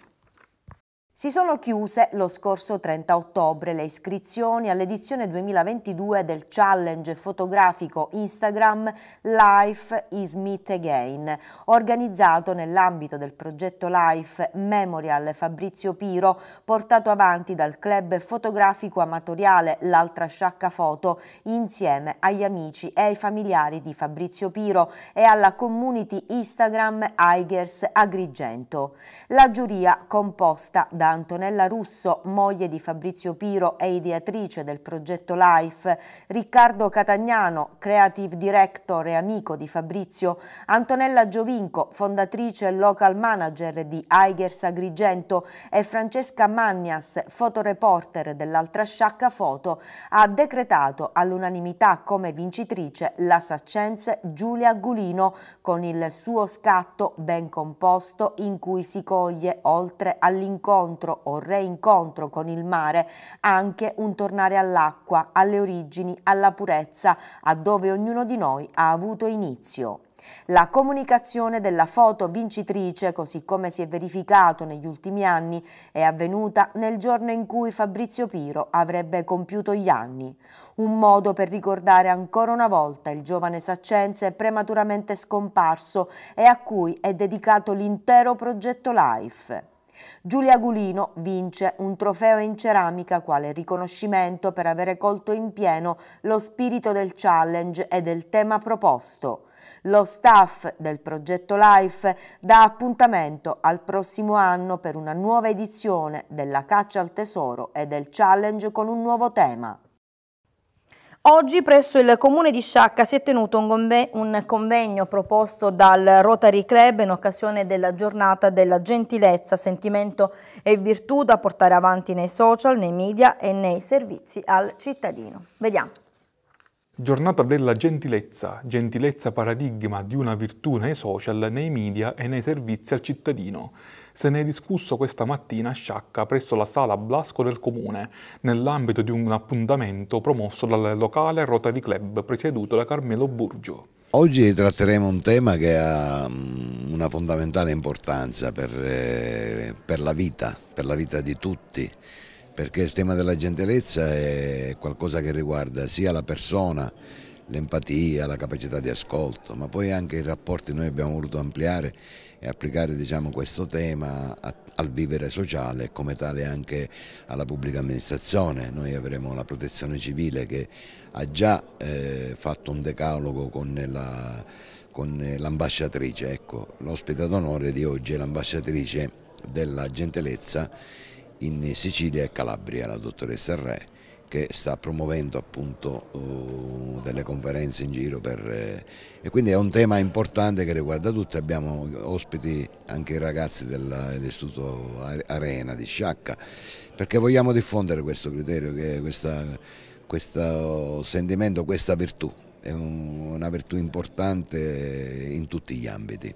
Si sono chiuse lo scorso 30 ottobre le iscrizioni all'edizione 2022 del challenge fotografico Instagram Life is Meet Again, organizzato nell'ambito del progetto Life Memorial Fabrizio Piro, portato avanti dal club fotografico amatoriale L'Altra Sciacca Foto, insieme agli amici e ai familiari di Fabrizio Piro e alla community Instagram Aigers Agrigento. La giuria composta da Antonella Russo, moglie di Fabrizio Piro e ideatrice del progetto LIFE, Riccardo Catagnano, creative director e amico di Fabrizio, Antonella Giovinco, fondatrice e local manager di Aigers Agrigento e Francesca Magnas, fotoreporter dell'altra sciacca foto, ha decretato all'unanimità come vincitrice la Saccenze Giulia Gulino con il suo scatto ben composto in cui si coglie, oltre all'incontro, incontro o reincontro con il mare, anche un tornare all'acqua, alle origini, alla purezza, a dove ognuno di noi ha avuto inizio. La comunicazione della foto vincitrice, così come si è verificato negli ultimi anni, è avvenuta nel giorno in cui Fabrizio Piro avrebbe compiuto gli anni. Un modo per ricordare ancora una volta il giovane saccense prematuramente scomparso e a cui è dedicato l'intero progetto Life. Giulia Gulino vince un trofeo in ceramica quale riconoscimento per aver colto in pieno lo spirito del challenge e del tema proposto. Lo staff del progetto LIFE dà appuntamento al prossimo anno per una nuova edizione della caccia al tesoro e del challenge con un nuovo tema. Oggi presso il comune di Sciacca si è tenuto un, convegno proposto dal Rotary Club in occasione della giornata della gentilezza, sentimento e virtù da portare avanti nei social, nei media e nei servizi al cittadino. Vediamo. Giornata della gentilezza, gentilezza paradigma di una virtù nei social, nei media e nei servizi al cittadino se ne è discusso questa mattina a Sciacca presso la sala Blasco del Comune, nell'ambito di un appuntamento promosso dal locale Rotary Club presieduto da Carmelo Burgio. Oggi tratteremo un tema che ha mm, una fondamentale importanza per, eh, per la vita, per la vita di tutti, perché il tema della gentilezza è qualcosa che riguarda sia la persona, l'empatia, la capacità di ascolto, ma poi anche i rapporti noi abbiamo voluto ampliare e applicare diciamo, questo tema a, al vivere sociale e come tale anche alla pubblica amministrazione. Noi avremo la protezione civile che ha già eh, fatto un decalogo con la, con l'ambasciatrice, ecco, l'ospite d'onore di oggi è l'ambasciatrice della gentilezza in Sicilia e Calabria, la dottoressa Re che sta promuovendo appunto eh, delle conferenze in giro per, eh, e quindi è un tema importante che riguarda tutti, abbiamo ospiti anche i ragazzi dell'Istituto Arena di Sciacca perché vogliamo diffondere questo criterio, questa, questo sentimento, questa virtù, è una virtù importante in tutti gli ambiti.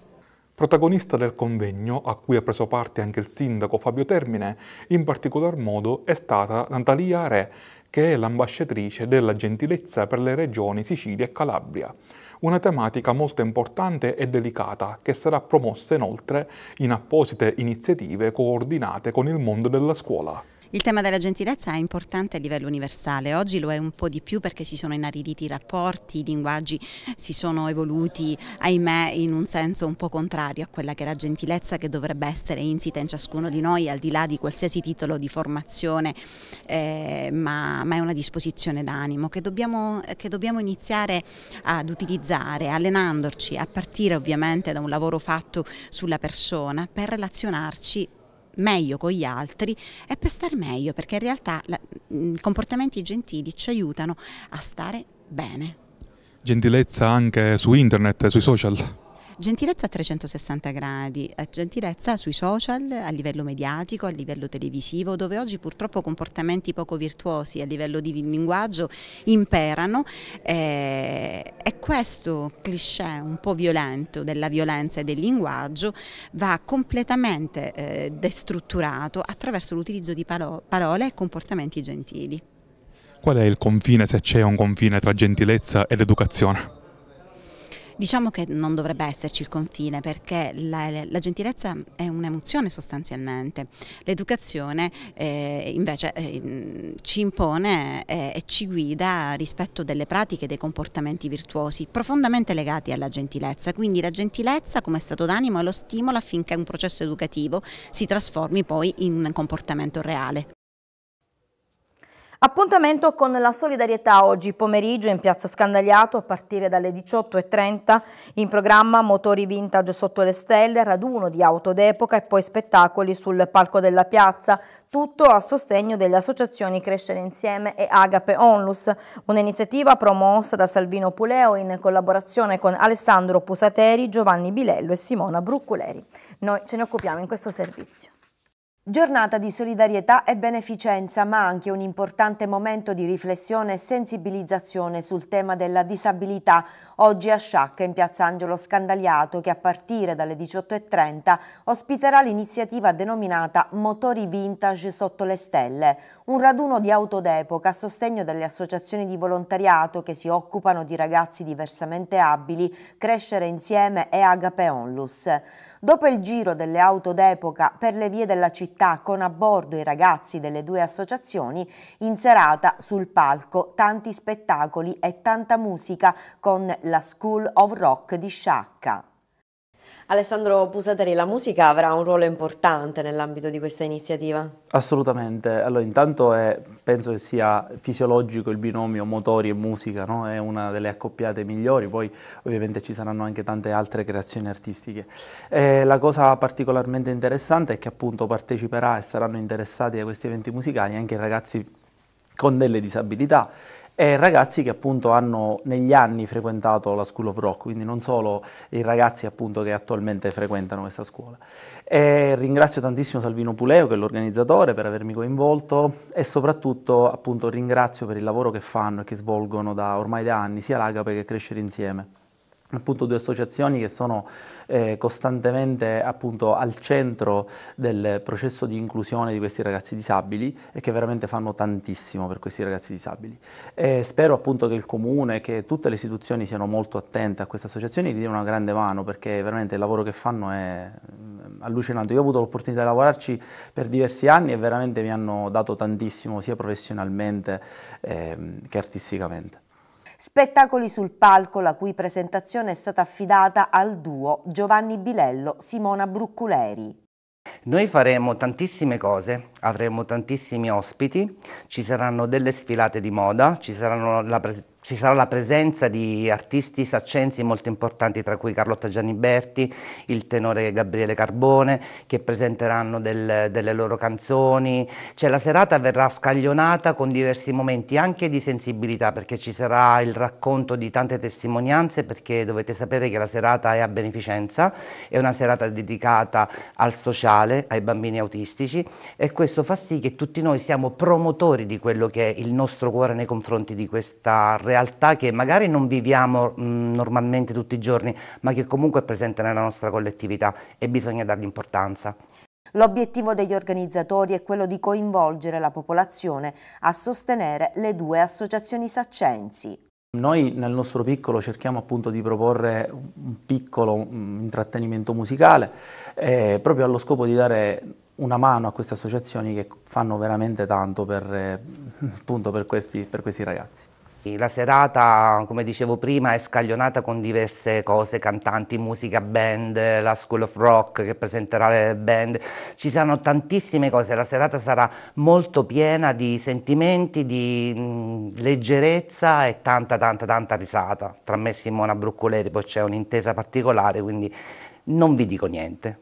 Protagonista del convegno, a cui ha preso parte anche il sindaco Fabio Termine, in particolar modo è stata Natalia Re, che è l'ambasciatrice della gentilezza per le regioni Sicilia e Calabria, una tematica molto importante e delicata che sarà promossa inoltre in apposite iniziative coordinate con il mondo della scuola. Il tema della gentilezza è importante a livello universale, oggi lo è un po' di più perché si sono inariditi i rapporti, i linguaggi si sono evoluti, ahimè, in un senso un po' contrario a quella che è la gentilezza che dovrebbe essere insita in ciascuno di noi, al di là di qualsiasi titolo di formazione, eh, ma, ma, è una disposizione d'animo che dobbiamo, che dobbiamo iniziare ad utilizzare, allenandoci, a partire ovviamente da un lavoro fatto sulla persona per relazionarci meglio con gli altri e per star meglio, perché in realtà la, mh, mm, comportamenti gentili ci aiutano a stare bene. Gentilezza anche su internet, sui social? Gentilezza a 360 gradi, eh, gentilezza sui social, a livello mediatico, a livello televisivo, dove oggi purtroppo comportamenti poco virtuosi a livello di linguaggio imperano. Eh, e questo cliché un po' violento della violenza e del linguaggio va completamente eh, destrutturato attraverso l'utilizzo di parole e comportamenti gentili. Qual è il confine, se c'è un confine, tra gentilezza ed educazione? Diciamo che non dovrebbe esserci il confine perché la, la gentilezza è un'emozione sostanzialmente, l'educazione eh, invece eh, ci impone eh, e ci guida rispetto delle pratiche, dei comportamenti virtuosi profondamente legati alla gentilezza, quindi la gentilezza come stato d'animo è lo stimolo affinché un processo educativo si trasformi poi in comportamento reale. Appuntamento con la solidarietà oggi pomeriggio in Piazza Scandagliato a partire dalle 18.30 in programma motori vintage sotto le stelle, raduno di auto d'epoca e poi spettacoli sul palco della piazza, tutto a sostegno delle associazioni Crescere Insieme e Agape Onlus, un'iniziativa promossa da Salvino Puleo in collaborazione con Alessandro Pusateri, Giovanni Bilello e Simona Brucculeri. Noi ce ne occupiamo in questo servizio. Giornata di solidarietà e beneficenza, ma anche un importante momento di riflessione e sensibilizzazione sul tema della disabilità, oggi a Sciacca in Piazza Angelo Scandagliato, che a partire dalle 18.30 ospiterà l'iniziativa denominata Motori Vintage sotto le stelle, un raduno di auto d'epoca a sostegno delle associazioni di volontariato che si occupano di ragazzi diversamente abili, Crescere Insieme e Agape Onlus. Dopo il giro delle auto d'epoca per le vie della città con a bordo i ragazzi delle due associazioni, in serata sul palco tanti spettacoli e tanta musica con la School of Rock di Sciacca. Alessandro Pusateri, la musica avrà un ruolo importante nell'ambito di questa iniziativa? Assolutamente, allora intanto è, penso che sia fisiologico il binomio motori e musica, no? è una delle accoppiate migliori, poi ovviamente ci saranno anche tante altre creazioni artistiche. E eh, la cosa particolarmente interessante è che appunto parteciperà e saranno interessati a questi eventi musicali anche i ragazzi con delle disabilità e ragazzi che appunto hanno negli anni frequentato la School of Rock, quindi non solo i ragazzi appunto che attualmente frequentano questa scuola. E ringrazio tantissimo Salvino Puleo che è l'organizzatore per avermi coinvolto e soprattutto appunto ringrazio per il lavoro che fanno e che svolgono da ormai da anni sia l'Agape che Crescere Insieme appunto due associazioni che sono eh, costantemente appunto al centro del processo di inclusione di questi ragazzi disabili e che veramente fanno tantissimo per questi ragazzi disabili. E spero appunto che il comune, che tutte le istituzioni siano molto attente a queste associazioni e gli diano una grande mano perché veramente il lavoro che fanno è mm, allucinante. Io ho avuto l'opportunità di lavorarci per diversi anni e veramente mi hanno dato tantissimo sia professionalmente eh, che artisticamente. Spettacoli sul palco, la cui presentazione è stata affidata al duo Giovanni Bilello-Simona Brucculeri. Noi faremo tantissime cose, avremo tantissimi ospiti, ci saranno delle sfilate di moda, ci saranno la pre ci sarà la presenza di artisti saccensi molto importanti, tra cui Carlotta Gianniberti, il tenore Gabriele Carbone, che presenteranno del, delle loro canzoni. Cioè, la serata verrà scaglionata con diversi momenti anche di sensibilità, perché ci sarà il racconto di tante testimonianze, perché dovete sapere che la serata è a beneficenza, è una serata dedicata al sociale, ai bambini autistici, e questo fa sì che tutti noi siamo promotori di quello che è il nostro cuore nei confronti di questa realtà realtà che magari non viviamo mh, normalmente tutti i giorni, ma che comunque è presente nella nostra collettività e bisogna dargli importanza. L'obiettivo degli organizzatori è quello di coinvolgere la popolazione a sostenere le due associazioni saccensi. Noi nel nostro piccolo cerchiamo appunto di proporre un piccolo intrattenimento musicale eh, proprio allo scopo di dare una mano a queste associazioni che fanno veramente tanto per, eh, per, questi, per questi ragazzi. La serata, come dicevo prima, è scaglionata con diverse cose, cantanti, musica, band, la School of Rock che presenterà le band, ci saranno tantissime cose, la serata sarà molto piena di sentimenti, di leggerezza e tanta tanta tanta risata. Tra me e Simona Bruccoleri poi c'è un'intesa particolare, quindi non vi dico niente.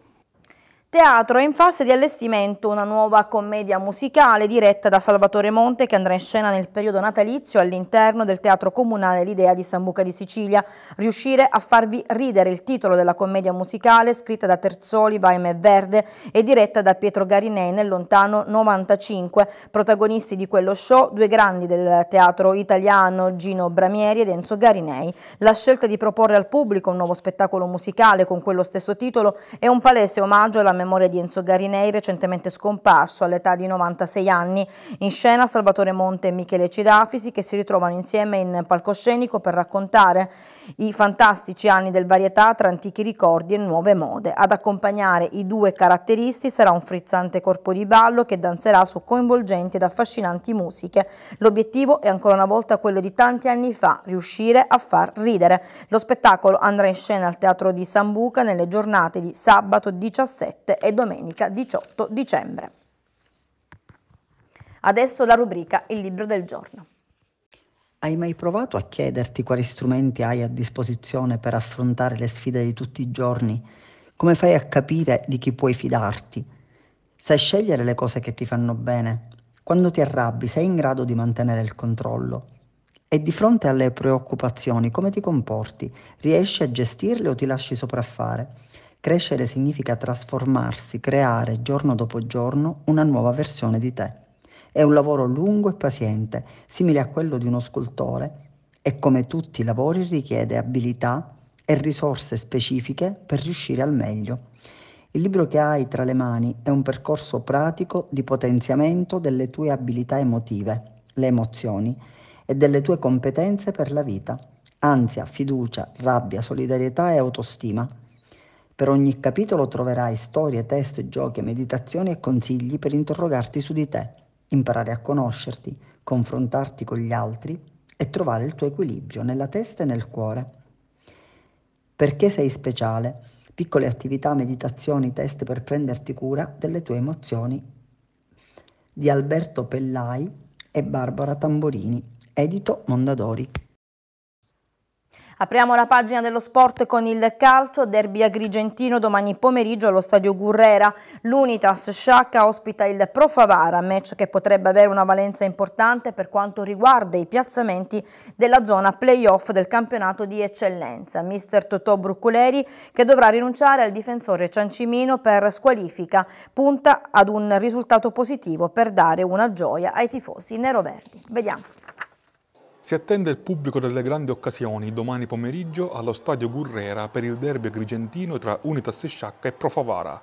Teatro è in fase di allestimento una nuova commedia musicale diretta da Salvatore Monte che andrà in scena nel periodo natalizio all'interno del Teatro Comunale L'Idea di San Buca di Sicilia. Riuscire a farvi ridere il titolo della commedia musicale scritta da Terzoli, Vaime e Verde e diretta da Pietro Garinei nel lontano 95. Protagonisti di quello show due grandi del teatro italiano Gino Bramieri ed Enzo Garinei. La scelta di proporre al pubblico un nuovo spettacolo musicale con quello stesso titolo è un palese omaggio alla memoria di Enzo Garinei, recentemente scomparso all'età di 96 anni. In scena Salvatore Monte e Michele Cirafisi che si ritrovano insieme in palcoscenico per raccontare i fantastici anni del varietà tra antichi ricordi e nuove mode. Ad accompagnare i due caratteristi sarà un frizzante corpo di ballo che danzerà su coinvolgenti ed affascinanti musiche. L'obiettivo è ancora una volta quello di tanti anni fa, riuscire a far ridere. Lo spettacolo andrà in scena al Teatro di Sambuca nelle giornate di sabato 17 7 e domenica 18 dicembre. Adesso la rubrica Il libro del giorno. Hai mai provato a chiederti quali strumenti hai a disposizione per affrontare le sfide di tutti i giorni? Come fai a capire di chi puoi fidarti? Sai scegliere le cose che ti fanno bene? Quando ti arrabbi sei in grado di mantenere il controllo? E di fronte alle preoccupazioni come ti comporti? Riesci a gestirle o ti lasci sopraffare? Crescere significa trasformarsi, creare giorno dopo giorno una nuova versione di te. È un lavoro lungo e paziente, simile a quello di uno scultore, e come tutti i lavori richiede abilità e risorse specifiche per riuscire al meglio. Il libro che hai tra le mani è un percorso pratico di potenziamento delle tue abilità emotive, le emozioni, e delle tue competenze per la vita, ansia, fiducia, rabbia, solidarietà e autostima. Per ogni capitolo troverai storie, test, giochi, meditazioni e consigli per interrogarti su di te, imparare a conoscerti, confrontarti con gli altri e trovare il tuo equilibrio nella testa e nel cuore. Perché sei speciale? Piccole attività, meditazioni, test per prenderti cura delle tue emozioni. Di Alberto Pellai e Barbara Tamborini, edito Mondadori. Apriamo la pagina dello sport con il calcio, derby agrigentino domani pomeriggio allo stadio Gurrera. L'Unitas Sciacca ospita il Pro Favara, match che potrebbe avere una valenza importante per quanto riguarda i piazzamenti della zona playoff del campionato di eccellenza. Mister Totò Brucculeri che dovrà rinunciare al difensore Ciancimino per squalifica, punta ad un risultato positivo per dare una gioia ai tifosi nero-verdi. Vediamo. Si attende il pubblico delle grandi occasioni domani pomeriggio allo stadio Gurrera per il derby agrigentino tra Unitas Sciacca e Profavara.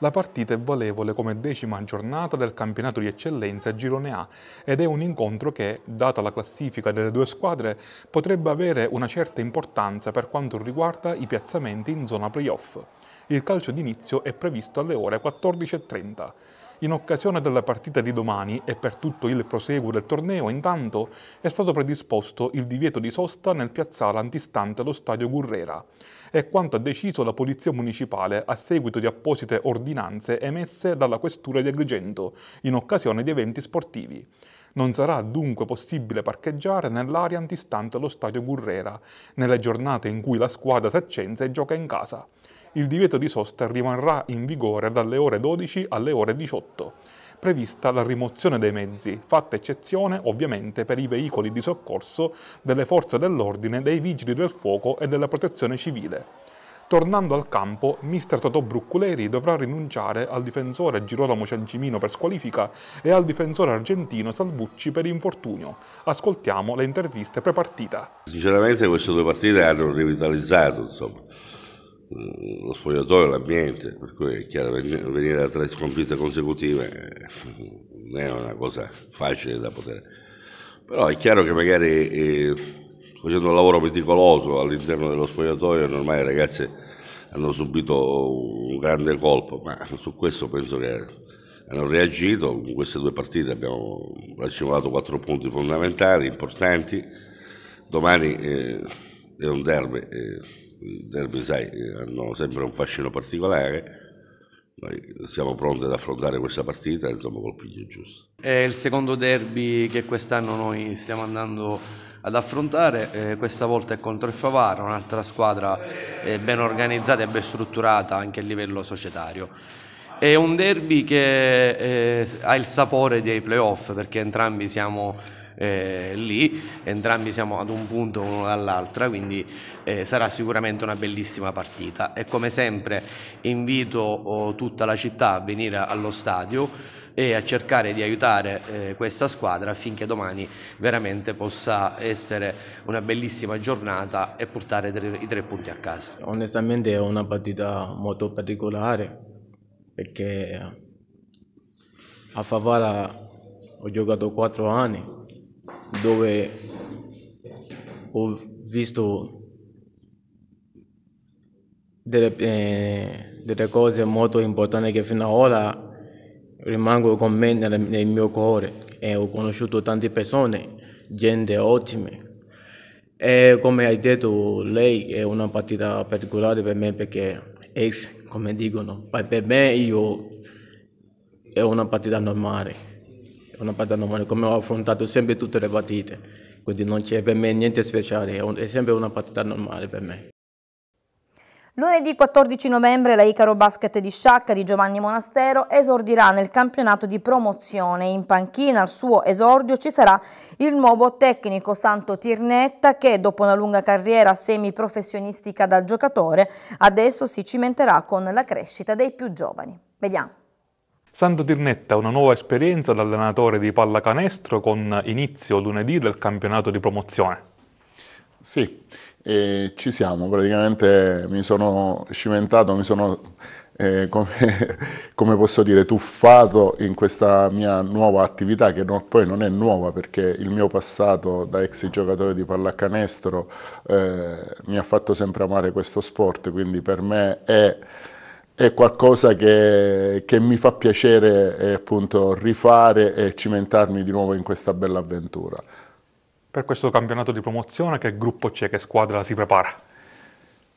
La partita è valevole come decima giornata del campionato di eccellenza Girone A ed è un incontro che, data la classifica delle due squadre, potrebbe avere una certa importanza per quanto riguarda i piazzamenti in zona playoff. Il calcio d'inizio è previsto alle ore 14.30. In occasione della partita di domani e per tutto il proseguo del torneo, intanto, è stato predisposto il divieto di sosta nel piazzale antistante lo stadio Gurrera. È quanto ha deciso la Polizia Municipale a seguito di apposite ordinanze emesse dalla Questura di Agrigento in occasione di eventi sportivi. Non sarà dunque possibile parcheggiare nell'area antistante lo stadio Gurrera, nelle giornate in cui la squadra saccense gioca in casa il divieto di sosta rimarrà in vigore dalle ore 12 alle ore 18, prevista la rimozione dei mezzi, fatta eccezione ovviamente per i veicoli di soccorso delle forze dell'ordine, dei vigili del fuoco e della protezione civile. Tornando al campo, mister Totò Brucculeri dovrà rinunciare al difensore Girolamo Ciancimino per squalifica e al difensore argentino Salvucci per infortunio. Ascoltiamo le interviste pre-partita. Sinceramente queste due partite hanno rivitalizzato, insomma. Mm, lo spogliatoio, l'ambiente, per cui è chiaro, venire da tre sconfitte consecutive eh, non è una cosa facile da poter... Però è chiaro che magari eh, facendo un lavoro meticoloso all'interno dello spogliatoio ormai le ragazze hanno subito un grande colpo, ma su questo penso che hanno reagito, in queste due partite abbiamo racimolato quattro punti fondamentali, importanti, domani eh, è un derby. Eh, i derby sai, hanno sempre un fascino particolare, noi siamo pronti ad affrontare questa partita insomma col piglio giusto. È il secondo derby che quest'anno noi stiamo andando ad affrontare, eh, questa volta è contro il Favara, un'altra squadra eh, ben organizzata e ben strutturata anche a livello societario. È un derby che eh, ha il sapore dei playoff perché entrambi siamo eh, lì, entrambi siamo ad un punto uno dall'altra, quindi eh, sarà sicuramente una bellissima partita e come sempre invito oh, tutta la città a venire allo stadio e a cercare di aiutare eh, questa squadra affinché domani veramente possa essere una bellissima giornata e portare tre, i tre punti a casa. Onestamente è una partita molto particolare perché a Favara ho giocato quattro anni dove ho visto delle, eh, delle, cose molto importanti che fino ad ora rimangono con me nel, nel mio cuore e ho conosciuto tante persone, gente ottime. E come hai detto, lei è una partita particolare per me perché ex, come dicono, per me io è una partita normale una sono normale, come ho affrontato sempre tutte le partite, quindi non c'è per me niente speciale, è sempre una partita normale per me. Lunedì 14 novembre la Icaro Basket di Sciacca di Giovanni Monastero esordirà nel campionato di promozione. In panchina al suo esordio ci sarà il nuovo tecnico Santo Tirnetta che dopo una lunga carriera semiprofessionistica da giocatore adesso si cimenterà con la crescita dei più giovani. Vediamo. Santo Tirnetta, una nuova esperienza dall'allenatore di pallacanestro con inizio lunedì del campionato di promozione. Sì, eh, ci siamo, praticamente mi sono cimentato, mi sono, eh, come, come, posso dire, tuffato in questa mia nuova attività che non, poi non è nuova perché il mio passato da ex giocatore di pallacanestro eh, mi ha fatto sempre amare questo sport, quindi per me è è qualcosa che, che mi fa piacere eh, appunto rifare e cimentarmi di nuovo in questa bella avventura. Per questo campionato di promozione che gruppo c'è, che squadra si prepara?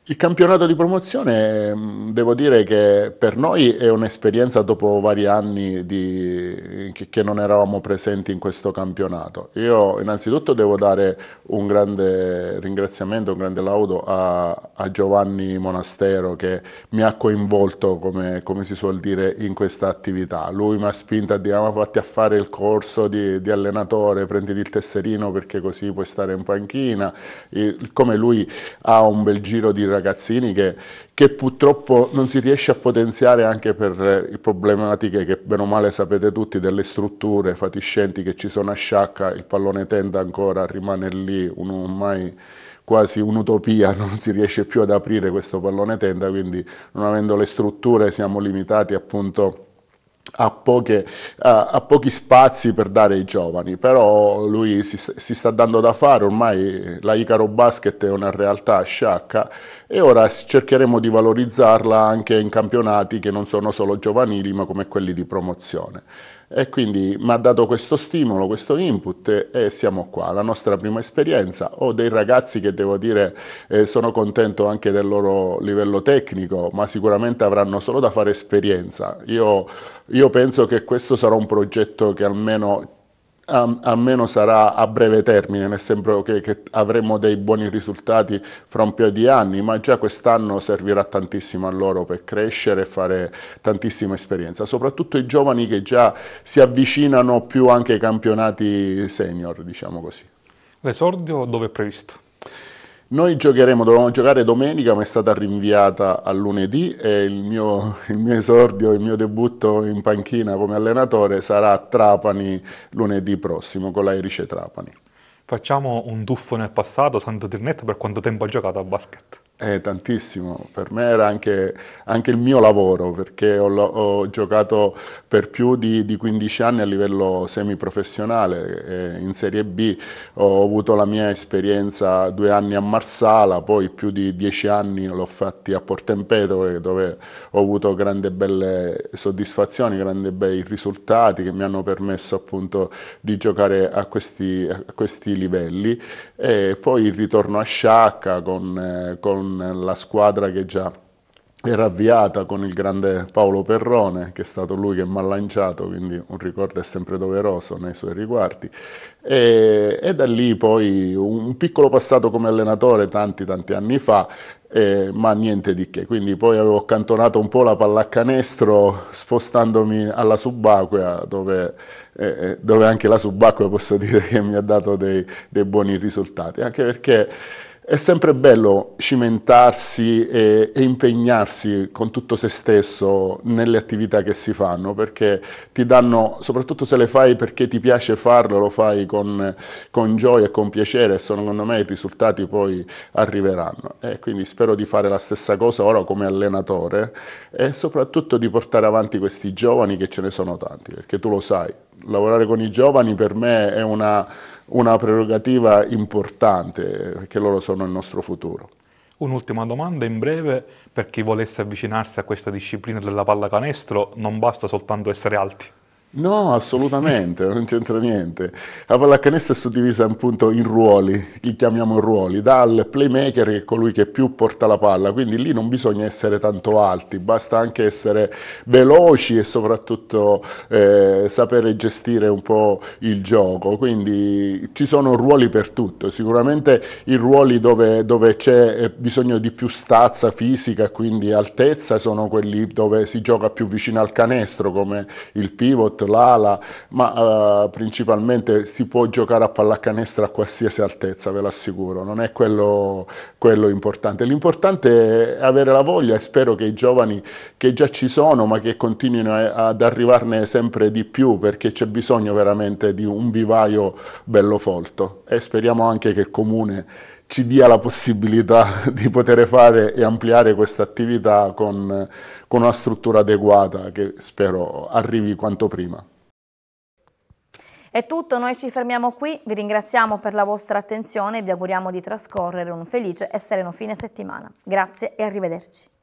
Il campionato di promozione mm, devo dire che per noi è un'esperienza dopo vari anni di, che, non eravamo presenti in questo campionato. Io innanzitutto devo dare un grande ringraziamento, un grande laudo a, a Giovanni Monastero che mi ha coinvolto, come, come, si suol dire, in questa attività. Lui mi ha spinto a dire, ah, fatti a fare il corso di, di allenatore, prenditi il tesserino perché così puoi stare in panchina. E come lui ha un bel giro di ragazzini che, che, purtroppo non si riesce a potenziare anche per eh, le problematiche che bene o male sapete tutti delle strutture fatiscenti che ci sono a Sciacca, il pallone tenda ancora rimane lì, un, ormai quasi un'utopia, non si riesce più ad aprire questo pallone tenda, quindi non avendo le strutture siamo limitati appunto a ha, poche, ha, pochi spazi per dare ai giovani, però lui si, si sta dando da fare, ormai la Icaro Basket è una realtà sciacca e ora cercheremo di valorizzarla anche in campionati che non sono solo giovanili ma come quelli di promozione e quindi mi ha dato questo stimolo, questo input e siamo qua, la nostra prima esperienza. Ho dei ragazzi che devo dire eh, sono contento anche del loro livello tecnico, ma sicuramente avranno solo da fare esperienza. Io, io penso che questo sarà un progetto che almeno Um, almeno sarà a breve termine, nel senso che, che, avremo dei buoni risultati fra un paio di anni, ma già quest'anno servirà tantissimo a loro per crescere e fare tantissima esperienza, soprattutto i giovani che già si avvicinano più anche ai campionati senior, diciamo così. L'esordio dove è previsto? Noi giocheremo, dovevamo giocare domenica, ma è stata rinviata a lunedì e il mio, il mio, esordio, il mio debutto in panchina come allenatore sarà a Trapani lunedì prossimo con l'Airice Trapani. Facciamo un tuffo nel passato, Santo Tirnetto, per quanto tempo ha giocato a basket? Eh, tantissimo, per me era anche, anche, il mio lavoro perché ho, ho giocato per più di, di, 15 anni a livello semiprofessionale eh, in Serie B, ho avuto la mia esperienza due anni a Marsala, poi più di dieci anni l'ho fatti a Portempetole dove ho avuto grandi belle soddisfazioni, grandi bei risultati che mi hanno permesso appunto di giocare a questi, a questi livelli e poi il ritorno a Sciacca con, eh, con con la squadra che già era avviata con il grande Paolo Perrone, che è stato lui che mi ha lanciato, quindi un ricordo è sempre doveroso nei suoi riguardi. E, e da lì poi un piccolo passato come allenatore tanti tanti anni fa, eh, ma niente di che. Quindi poi avevo accantonato un po' la pallacanestro spostandomi alla subacquea, dove, eh, eh dove anche la subacquea posso dire che mi ha dato dei, dei buoni risultati, anche perché è sempre bello cimentarsi e, e, impegnarsi con tutto se stesso nelle attività che si fanno perché ti danno, soprattutto se le fai perché ti piace farlo, lo fai con, con gioia e con piacere e secondo me i risultati poi arriveranno. E quindi spero di fare la stessa cosa ora come allenatore e soprattutto di portare avanti questi giovani che ce ne sono tanti perché tu lo sai, lavorare con i giovani per me è una una prerogativa importante, perché loro sono il nostro futuro. Un'ultima domanda in breve, per chi volesse avvicinarsi a questa disciplina della pallacanestro non basta soltanto essere alti. No, assolutamente, non c'entra niente. La pallacanestro è suddivisa appunto in ruoli, li chiamiamo ruoli, dal playmaker che è colui che più porta la palla, quindi lì non bisogna essere tanto alti, basta anche essere veloci e soprattutto eh, sapere gestire un po' il gioco, quindi ci sono ruoli per tutto, sicuramente i ruoli dove, dove c'è eh, bisogno di più stazza fisica, quindi altezza, sono quelli dove si gioca più vicino al canestro come il pivot l'ala, ma eh, principalmente si può giocare a pallacanestro a qualsiasi altezza, ve l'assicuro, non è quello, quello importante. L'importante è avere la voglia e spero che i giovani che già ci sono, ma che continuino a, ad arrivarne sempre di più, perché c'è bisogno veramente di un vivaio bello folto e speriamo anche che il comune ci dia la possibilità di poter fare e ampliare questa attività con, con una struttura adeguata che spero arrivi quanto prima. È tutto, noi ci fermiamo qui, vi ringraziamo per la vostra attenzione e vi auguriamo di trascorrere un felice e sereno fine settimana. Grazie e arrivederci.